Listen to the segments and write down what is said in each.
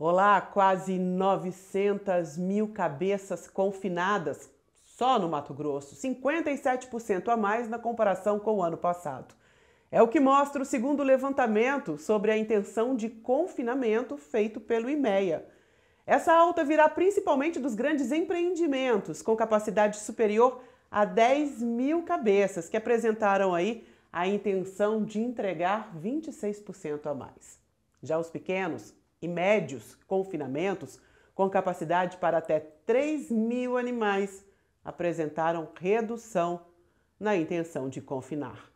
Olá, quase 900 mil cabeças confinadas só no Mato Grosso, 57% a mais na comparação com o ano passado. É o que mostra o segundo levantamento sobre a intenção de confinamento feito pelo IMEA. Essa alta virá principalmente dos grandes empreendimentos com capacidade superior a 10 mil cabeças, que apresentaram aí a intenção de entregar 26% a mais. Já os pequenos e médios confinamentos, com capacidade para até 3 mil animais, apresentaram redução na intenção de confinar.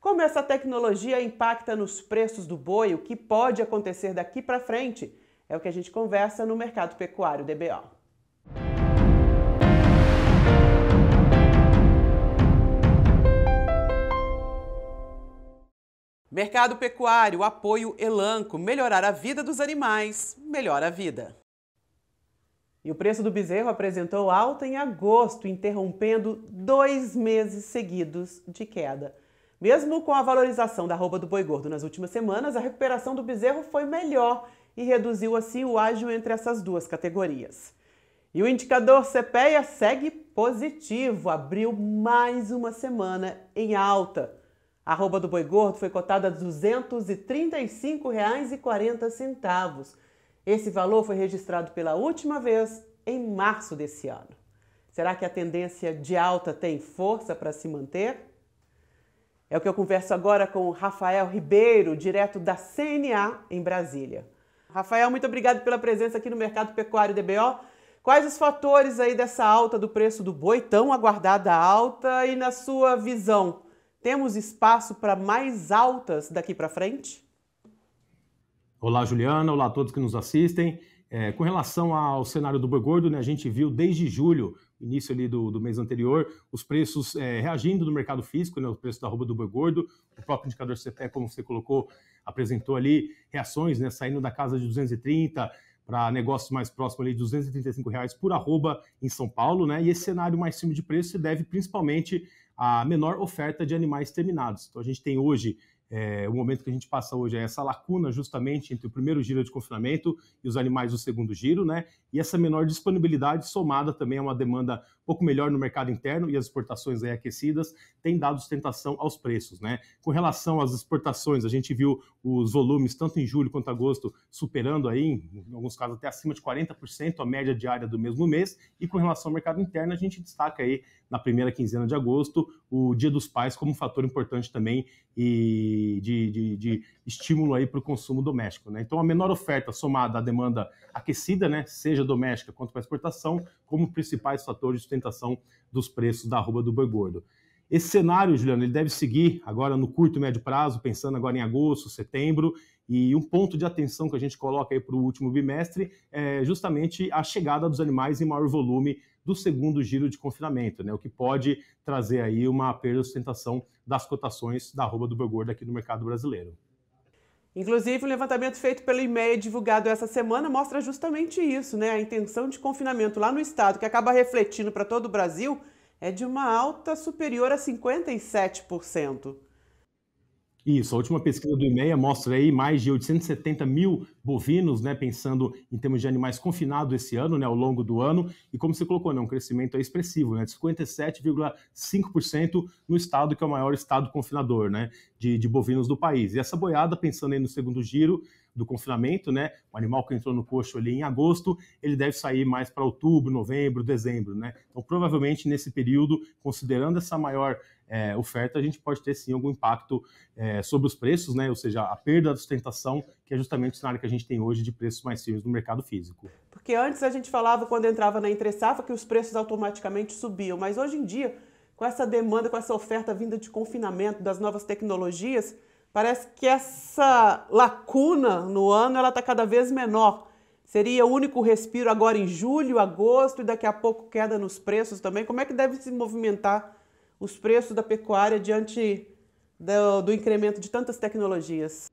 Como essa tecnologia impacta nos preços do boi, o que pode acontecer daqui para frente, é o que a gente conversa no Mercado Pecuário DBO. Mercado pecuário, apoio Elanco, melhorar a vida dos animais, melhora a vida. E o preço do bezerro apresentou alta em agosto, interrompendo dois meses seguidos de queda. Mesmo com a valorização da arroba do boi gordo nas últimas semanas, a recuperação do bezerro foi melhor e reduziu assim o ágio entre essas duas categorias. E o indicador CPEA segue positivo, abriu mais uma semana em alta. A arroba do boi gordo foi cotada a R$ 235,40. Esse valor foi registrado pela última vez em março desse ano. Será que a tendência de alta tem força para se manter? É o que eu converso agora com Rafael Ribeiro, direto da CNA em Brasília. Rafael, muito obrigado pela presença aqui no Mercado Pecuário DBO. Quais os fatores aí dessa alta do preço do boi, tão aguardada alta, e na sua visão, temos espaço para mais altas daqui para frente? Olá, Juliana. Olá a todos que nos assistem. É, com relação ao cenário do boi gordo, né, a gente viu desde julho, início ali do, do mês anterior, os preços é, reagindo no mercado físico, né, o preço da arroba do boi gordo. O próprio indicador CPE, como você colocou, apresentou ali reações, né, saindo da casa de 230 para negócios mais próximos ali de 235 reais por arroba em São Paulo, né? E esse cenário mais cima de preço se deve principalmente a menor oferta de animais terminados. Então a gente tem hoje é, o momento que a gente passa hoje é essa lacuna justamente entre o primeiro giro de confinamento e os animais do segundo giro, né? E essa menor disponibilidade somada também a uma demanda pouco melhor no mercado interno e as exportações aí aquecidas têm dado sustentação aos preços. Né? Com relação às exportações, a gente viu os volumes, tanto em julho quanto agosto, superando aí, em alguns casos até acima de 40% a média diária do mesmo mês. E com relação ao mercado interno, a gente destaca aí na primeira quinzena de agosto o Dia dos Pais como um fator importante também e de, de, de estímulo aí para o consumo doméstico. Né? Então, a menor oferta somada à demanda aquecida, né, seja doméstica quanto para exportação, como principais fatores de sustentação dos preços da arroba do boi gordo. Esse cenário, Juliano, ele deve seguir agora no curto e médio prazo, pensando agora em agosto, setembro, e um ponto de atenção que a gente coloca aí para o último bimestre é justamente a chegada dos animais em maior volume do segundo giro de confinamento, né? O que pode trazer aí uma perda de sustentação das cotações da arroba do boi gordo aqui no mercado brasileiro. Inclusive, o levantamento feito pelo IMEA divulgado essa semana mostra justamente isso, né? A intenção de confinamento lá no estado, que acaba refletindo para todo o Brasil, é de uma alta superior a 57%. Isso, a última pesquisa do IMEA mostra aí mais de 870 mil bovinos, né, pensando em termos de animais confinados esse ano, né, ao longo do ano, e como você colocou, né, um crescimento expressivo, né, de 57,5% no estado que é o maior estado confinador, né, de, de bovinos do país. E essa boiada, pensando aí no segundo giro, do confinamento, né? O animal que entrou no coxo ali em agosto, ele deve sair mais para outubro, novembro, dezembro, né? Então, provavelmente nesse período, considerando essa maior é, oferta, a gente pode ter sim algum impacto é, sobre os preços, né? ou seja, a perda da sustentação, que é justamente o cenário que a gente tem hoje de preços mais firmes no mercado físico. Porque antes a gente falava, quando entrava na entre que os preços automaticamente subiam, mas hoje em dia, com essa demanda, com essa oferta vinda de confinamento, das novas tecnologias, Parece que essa lacuna no ano ela está cada vez menor. Seria o único respiro agora em julho, agosto e daqui a pouco queda nos preços também. Como é que deve se movimentar os preços da pecuária diante do, do incremento de tantas tecnologias?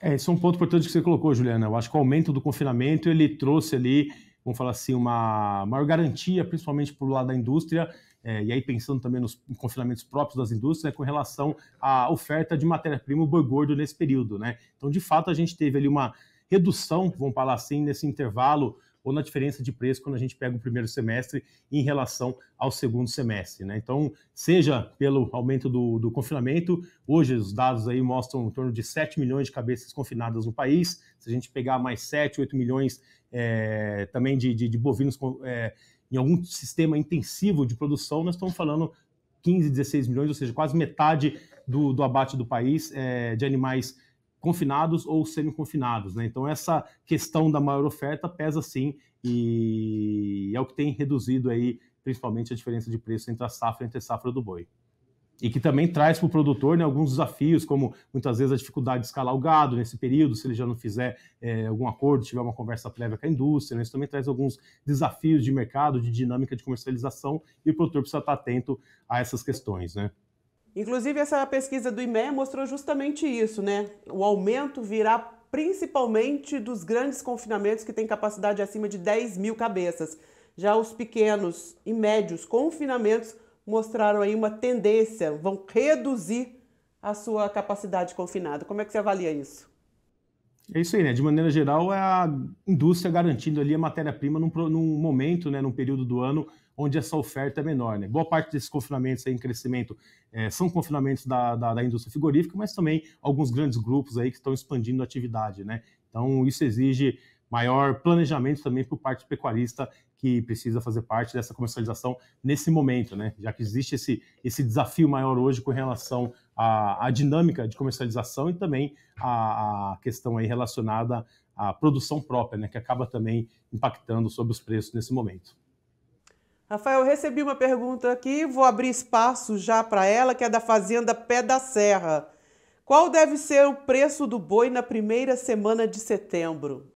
É, esse é um ponto importante que você colocou, Juliana. Eu acho que o aumento do confinamento ele trouxe ali, vamos falar assim, uma maior garantia, principalmente para o lado da indústria, é, e aí pensando também nos confinamentos próprios das indústrias, né, com relação à oferta de matéria-prima, boi gordo nesse período. Né? Então, de fato, a gente teve ali uma redução, vamos falar assim, nesse intervalo ou na diferença de preço quando a gente pega o primeiro semestre em relação ao segundo semestre. Né? Então, seja pelo aumento do, do, confinamento, hoje os dados aí mostram em torno de 7 milhões de cabeças confinadas no país, se a gente pegar mais 7, 8 milhões é, também de, de, de bovinos é, em algum sistema intensivo de produção, nós estamos falando 15, 16 milhões, ou seja, quase metade do, do abate do país é, de animais confinados ou semi-confinados. Né? Então, essa questão da maior oferta pesa sim e é o que tem reduzido aí, principalmente, a diferença de preço entre a safra e entre a safra do boi e que também traz para o produtor né, alguns desafios, como muitas vezes a dificuldade de escalar o gado nesse período, se ele já não fizer é, algum acordo, tiver uma conversa prévia com a indústria, né, isso também traz alguns desafios de mercado, de dinâmica de comercialização, e o produtor precisa estar atento a essas questões. Né? Inclusive, essa pesquisa do IME mostrou justamente isso, né? O aumento virá principalmente dos grandes confinamentos que têm capacidade acima de 10 mil cabeças. Já os pequenos e médios confinamentos mostraram aí uma tendência, vão reduzir a sua capacidade confinada. Como é que você avalia isso? É isso aí, né? De maneira geral, é a indústria garantindo ali a matéria-prima num, num, momento, né, num período do ano onde essa oferta é menor. Né? Boa parte desses confinamentos em crescimento é, são confinamentos da, da, da, indústria frigorífica, mas também alguns grandes grupos aí que estão expandindo a atividade, né? Então, isso exige maior planejamento também por parte do pecuarista que precisa fazer parte dessa comercialização nesse momento, né? Já que existe esse, esse desafio maior hoje com relação à, à dinâmica de comercialização e também à, questão aí relacionada à produção própria, né? Que acaba também impactando sobre os preços nesse momento. Rafael, recebi uma pergunta aqui, vou abrir espaço já para ela, que é da Fazenda Pé da Serra. Qual deve ser o preço do boi na primeira semana de setembro?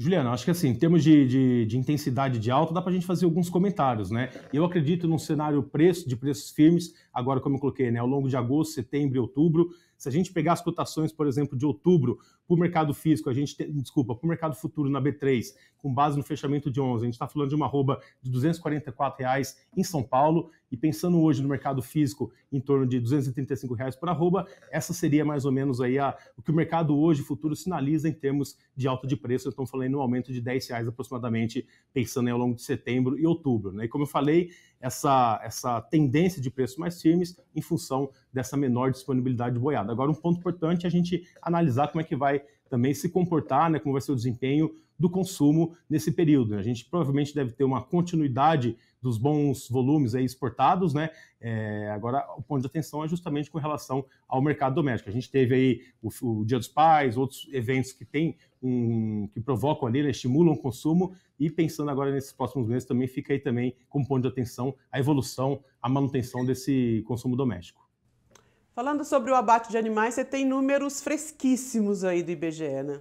Juliana, acho que assim, em termos de, de, de intensidade de alta, dá para a gente fazer alguns comentários, né? Eu acredito num cenário preço de preços firmes agora como eu coloquei, né, ao longo de agosto, setembro e outubro. Se a gente pegar as cotações, por exemplo, de outubro para o mercado físico, a gente tem, desculpa, para o mercado futuro na B3, com base no fechamento de 11, a gente está falando de uma arroba de 244 reais em São Paulo e pensando hoje no mercado físico em torno de 235 reais por arroba, essa seria mais ou menos aí a, o que o mercado hoje futuro sinaliza em termos de alta de preço. Então falando um aumento de 10 reais aproximadamente, pensando aí ao longo de setembro e outubro. Né? E como eu falei, essa, essa tendência de preços mais firmes em função dessa menor disponibilidade de boiada. Agora, um ponto importante é a gente analisar como é que vai também se comportar, né, como vai ser o desempenho do consumo nesse período. Né. A gente provavelmente deve ter uma continuidade dos bons volumes aí exportados, né? É, agora, o ponto de atenção é justamente com relação ao mercado doméstico. A gente teve aí o, o Dia dos Pais, outros eventos que tem um, que provocam ali, né, estimulam o consumo, e pensando agora nesses próximos meses também fica aí também como ponto de atenção a evolução, a manutenção desse consumo doméstico. Falando sobre o abate de animais, você tem números fresquíssimos aí do IBGE, né?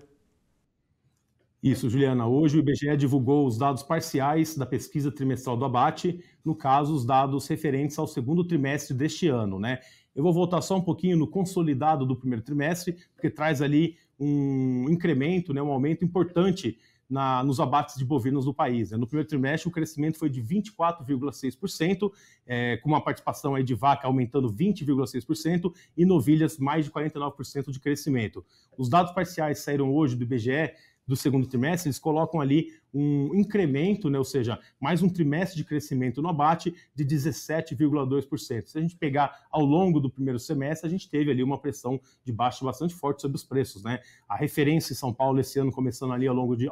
Isso, Juliana. Hoje o IBGE divulgou os dados parciais da pesquisa trimestral do abate, no caso, os dados referentes ao segundo trimestre deste ano, né? Eu vou voltar só um pouquinho no consolidado do primeiro trimestre, porque traz ali um incremento, né, um aumento importante na, nos abates de bovinos no país. Né? No primeiro trimestre, o crescimento foi de 24,6%, é, eh, com uma participação aí de vaca aumentando 20,6% e novilhas mais de 49% de crescimento. Os dados parciais saíram hoje do IBGE do segundo trimestre, eles colocam ali um incremento, né, ou seja, mais um trimestre de crescimento no abate de 17,2%. Se a gente pegar ao longo do primeiro semestre, a gente teve ali uma pressão de baixo bastante forte sobre os preços. Né? A referência em São Paulo esse ano começando ali ao longo de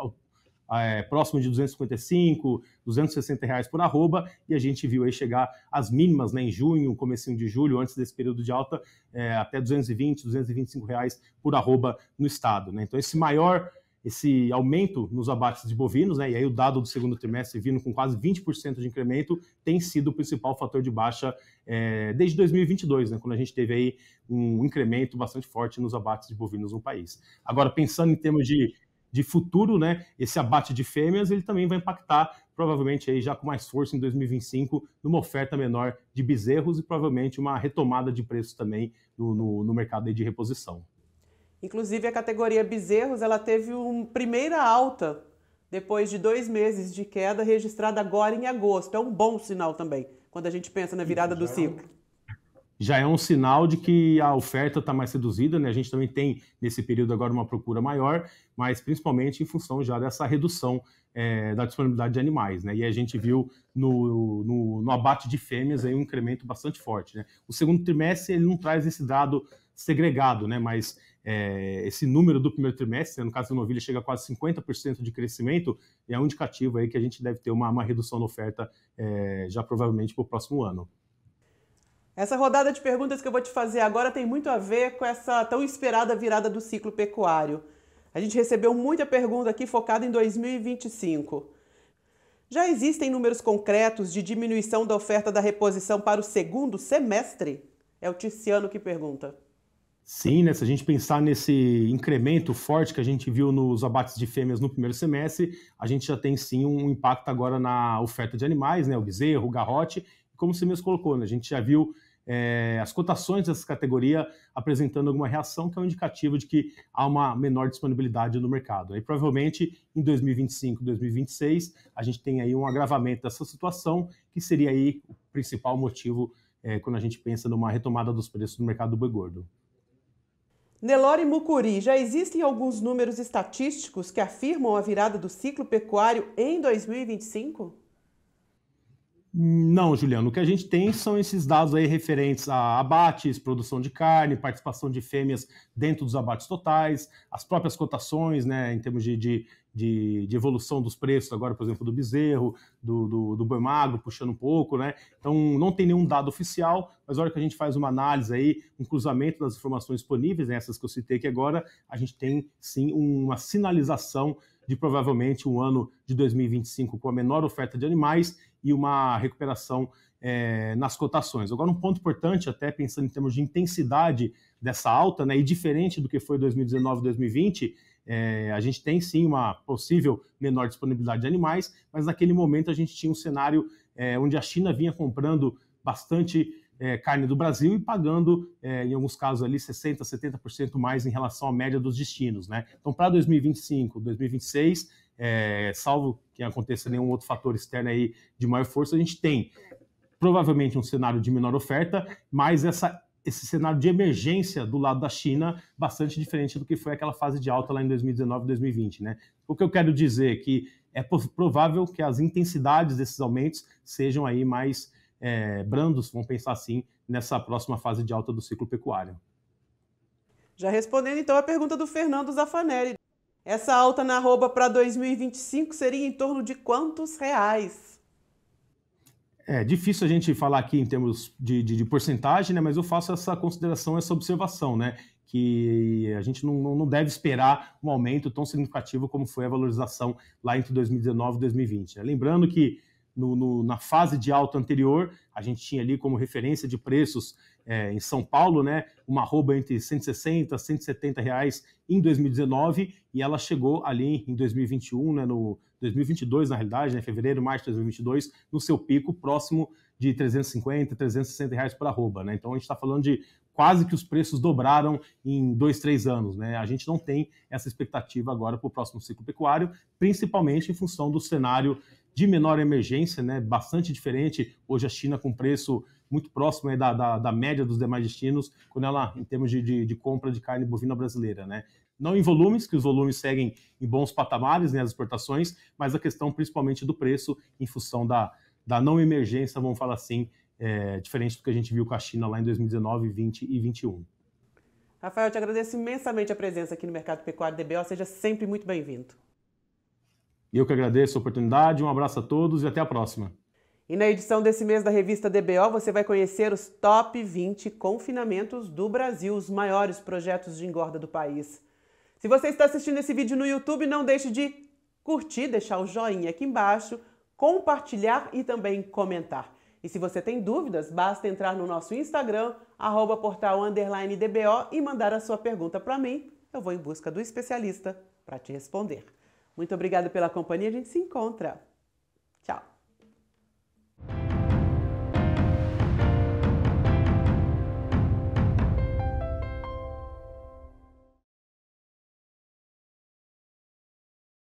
é, próximo de 255, 260 reais por arroba, e a gente viu aí chegar às mínimas né, em junho, comecinho de julho, antes desse período de alta, é, até 220, 225 reais por arroba no estado. Né? Então esse maior esse aumento nos abates de bovinos, né? E aí o dado do segundo trimestre vindo com quase 20% de incremento tem sido o principal fator de baixa é, desde 2022, né? Quando a gente teve aí um incremento bastante forte nos abates de bovinos no país. Agora pensando em termos de de futuro, né? Esse abate de fêmeas ele também vai impactar provavelmente aí já com mais força em 2025 numa oferta menor de bezerros e provavelmente uma retomada de preços também no, no, no mercado de reposição. Inclusive, a categoria bezerros ela teve uma primeira alta depois de dois meses de queda registrada agora em agosto. É um bom sinal também, quando a gente pensa na virada do é ciclo. Já é um sinal de que a oferta está mais reduzida, né? A gente também tem nesse período agora uma procura maior, mas principalmente em função já dessa redução é, da disponibilidade de animais, né? E a gente viu no, no, no abate de fêmeas aí um incremento bastante forte, né? O segundo trimestre ele não traz esse dado segregado, né? Mas é, esse número do primeiro trimestre, né, no caso da novilha, chega a quase 50% de crescimento, e é um indicativo aí que a gente deve ter uma, uma redução na oferta é, já provavelmente para o próximo ano. Essa rodada de perguntas que eu vou te fazer agora tem muito a ver com essa tão esperada virada do ciclo pecuário. A gente recebeu muita pergunta aqui focada em 2025. Já existem números concretos de diminuição da oferta da reposição para o segundo semestre? É o Tiziano que pergunta. Sim, né? Se a gente pensar nesse incremento forte que a gente viu nos abates de fêmeas no primeiro semestre, a gente já tem sim um impacto agora na oferta de animais, né? O bezerro, o garrote, como você mesmo colocou, né? A gente já viu é, as cotações dessa categoria apresentando alguma reação, que é um indicativo de que há uma menor disponibilidade no mercado. Aí, provavelmente, em 2025, 2026, a gente tem aí um agravamento dessa situação, que seria aí o principal motivo é, quando a gente pensa numa retomada dos preços no mercado do boi gordo. Nelore Mucuri, já existem alguns números estatísticos que afirmam a virada do ciclo pecuário em 2025? Não, Juliano. O que a gente tem são esses dados aí referentes a abates, produção de carne, participação de fêmeas dentro dos abates totais, as próprias cotações, né, em termos de, de, de, de, evolução dos preços, agora, por exemplo, do bezerro, do, do, do boi magro, puxando um pouco, né? Então, não tem nenhum dado oficial, mas na hora que a gente faz uma análise aí, um cruzamento das informações disponíveis, né, essas que eu citei aqui agora, a gente tem sim uma sinalização de provavelmente um ano de 2025 com a menor oferta de animais e uma recuperação é, nas cotações. Agora, um ponto importante, até pensando em termos de intensidade dessa alta, né, e diferente do que foi 2019 2020, é, a gente tem sim uma possível menor disponibilidade de animais, mas naquele momento a gente tinha um cenário é, onde a China vinha comprando bastante é, carne do Brasil e pagando, é, em alguns casos ali, 60%, 70% mais em relação à média dos destinos. Né? Então, para 2025, 2026, salvo que aconteça nenhum outro fator externo aí de maior força, a gente tem provavelmente um cenário de menor oferta, mas essa esse cenário de emergência do lado da China bastante diferente do que foi aquela fase de alta lá em 2019, 2020, né? O que eu quero dizer é que é provável que as intensidades desses aumentos sejam aí mais é, brandos, vamos pensar assim, nessa próxima fase de alta do ciclo pecuário. Já respondendo então a pergunta do Fernando Zafanelli. Essa alta na arroba para 2025 seria em torno de quantos reais? É difícil a gente falar aqui em termos de, de, de, porcentagem, né? mas eu faço essa consideração, essa observação, né? que a gente não, não deve esperar um aumento tão significativo como foi a valorização lá entre 2019 e 2020. Né. Lembrando que no, no, na fase de alta anterior, a gente tinha ali como referência de preços é, em São Paulo, né? Uma arroba entre 160 e 170 reais em 2019 e ela chegou ali em 2021, né? No 2022, na realidade, né? Fevereiro, março de 2022, no seu pico próximo de 350, 360 reais por arroba, né? Então a gente está falando de quase que os preços dobraram em dois, três anos. Né? A gente não tem essa expectativa agora para o próximo ciclo pecuário, principalmente em função do cenário de menor emergência, né? bastante diferente. Hoje a China com preço muito próximo da, da, da, média dos demais destinos, quando ela, em termos de, de, de, compra de carne bovina brasileira, né? Não em volumes, que os volumes seguem em bons patamares, né, as exportações, mas a questão principalmente do preço, em função da, da não emergência, vamos falar assim, é, diferente do que a gente viu com a China lá em 2019, 20 e 21. Rafael, eu te agradeço imensamente a presença aqui no Mercado Pecuário DBO, seja sempre muito bem-vindo. Eu que agradeço a oportunidade, um abraço a todos e até a próxima. E na edição desse mês da revista DBO você vai conhecer os top 20 confinamentos do Brasil, os maiores projetos de engorda do país. Se você está assistindo esse vídeo no YouTube, não deixe de curtir, deixar o joinha aqui embaixo, compartilhar e também comentar. E se você tem dúvidas, basta entrar no nosso Instagram, arroba portal DBO e mandar a sua pergunta para mim. Eu vou em busca do especialista para te responder. Muito obrigada pela companhia, a gente se encontra!